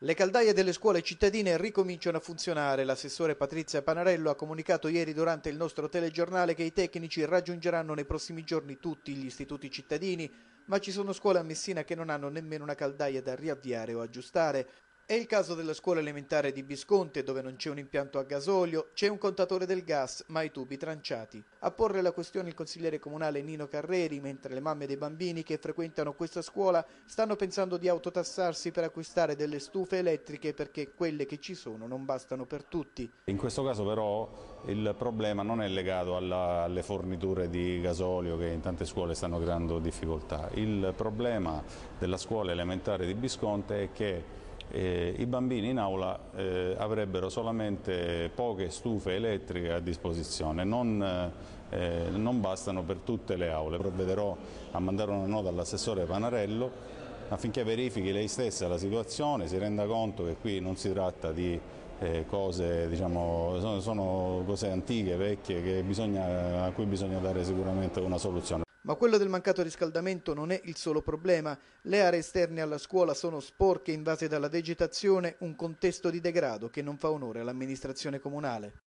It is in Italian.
Le caldaie delle scuole cittadine ricominciano a funzionare. L'assessore Patrizia Panarello ha comunicato ieri durante il nostro telegiornale che i tecnici raggiungeranno nei prossimi giorni tutti gli istituti cittadini, ma ci sono scuole a Messina che non hanno nemmeno una caldaia da riavviare o aggiustare. È il caso della scuola elementare di Bisconte, dove non c'è un impianto a gasolio, c'è un contatore del gas, ma i tubi tranciati. A porre la questione il consigliere comunale Nino Carreri, mentre le mamme dei bambini che frequentano questa scuola stanno pensando di autotassarsi per acquistare delle stufe elettriche perché quelle che ci sono non bastano per tutti. In questo caso però il problema non è legato alla, alle forniture di gasolio che in tante scuole stanno creando difficoltà. Il problema della scuola elementare di Bisconte è che eh, i bambini in aula eh, avrebbero solamente poche stufe elettriche a disposizione, non, eh, eh, non bastano per tutte le aule. Provvederò a mandare una nota all'assessore Panarello affinché verifichi lei stessa la situazione, si renda conto che qui non si tratta di eh, cose, diciamo, sono, sono, cose antiche, vecchie, bisogna, a cui bisogna dare sicuramente una soluzione. Ma quello del mancato riscaldamento non è il solo problema. Le aree esterne alla scuola sono sporche, invase dalla vegetazione, un contesto di degrado che non fa onore all'amministrazione comunale.